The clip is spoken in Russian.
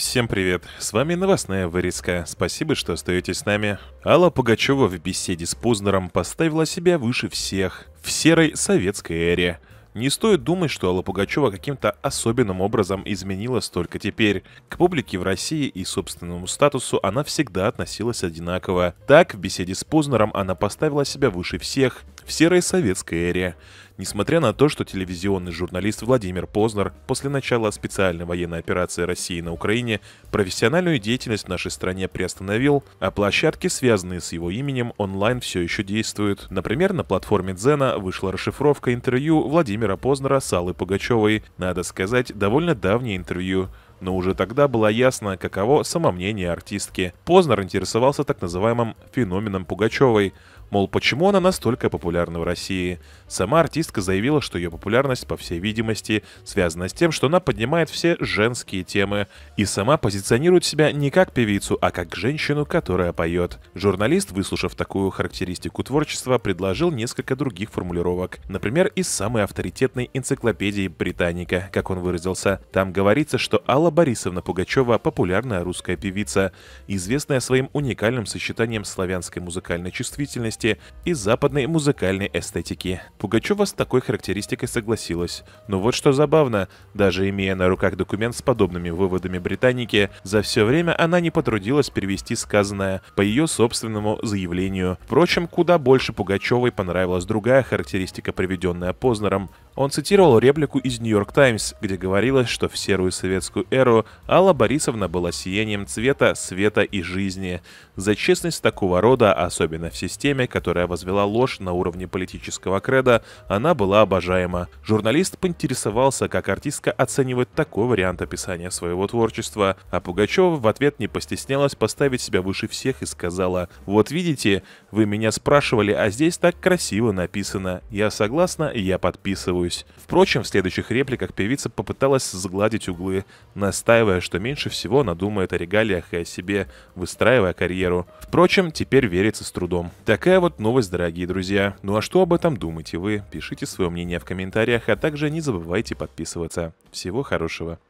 Всем привет, с вами новостная вырезка, спасибо, что остаетесь с нами. Алла Пугачева в беседе с Познером поставила себя выше всех, в серой советской эре. Не стоит думать, что Алла Пугачева каким-то особенным образом изменилась только теперь. К публике в России и собственному статусу она всегда относилась одинаково. Так, в беседе с Познером она поставила себя выше всех в серой советской эре. Несмотря на то, что телевизионный журналист Владимир Познер после начала специальной военной операции России на Украине профессиональную деятельность в нашей стране приостановил, а площадки, связанные с его именем, онлайн все еще действуют. Например, на платформе Дзена вышла расшифровка интервью Владимира Познера с Аллой Пугачевой. Надо сказать, довольно давнее интервью но уже тогда было ясно, каково самомнение артистки. Познер интересовался так называемым «феноменом Пугачевой», Мол, почему она настолько популярна в России? Сама артистка заявила, что ее популярность, по всей видимости, связана с тем, что она поднимает все женские темы и сама позиционирует себя не как певицу, а как женщину, которая поет. Журналист, выслушав такую характеристику творчества, предложил несколько других формулировок. Например, из самой авторитетной энциклопедии «Британика», как он выразился. Там говорится, что Алла Борисовна Пугачева – популярная русская певица, известная своим уникальным сочетанием славянской музыкальной чувствительности современности и западной музыкальной эстетики. Пугачева с такой характеристикой согласилась. Но вот что забавно, даже имея на руках документ с подобными выводами британики, за все время она не потрудилась перевести сказанное по ее собственному заявлению. Впрочем, куда больше Пугачевой понравилась другая характеристика, приведенная Познером. Он цитировал реплику из «Нью-Йорк Таймс», где говорилось, что в серую советскую эру Алла Борисовна была сиянием цвета, света и жизни. За честность такого рода, особенно в системе, которая возвела ложь на уровне политического креда, она была обожаема. Журналист поинтересовался, как артистка оценивает такой вариант описания своего творчества, а Пугачева в ответ не постеснялась поставить себя выше всех и сказала «Вот видите, вы меня спрашивали, а здесь так красиво написано. Я согласна, я подписываюсь». Впрочем, в следующих репликах певица попыталась сгладить углы, настаивая, что меньше всего она думает о регалиях и о себе, выстраивая карьеру. Впрочем, теперь верится с трудом. Такая такая вот новость, дорогие друзья. Ну а что об этом думаете вы? Пишите свое мнение в комментариях, а также не забывайте подписываться. Всего хорошего.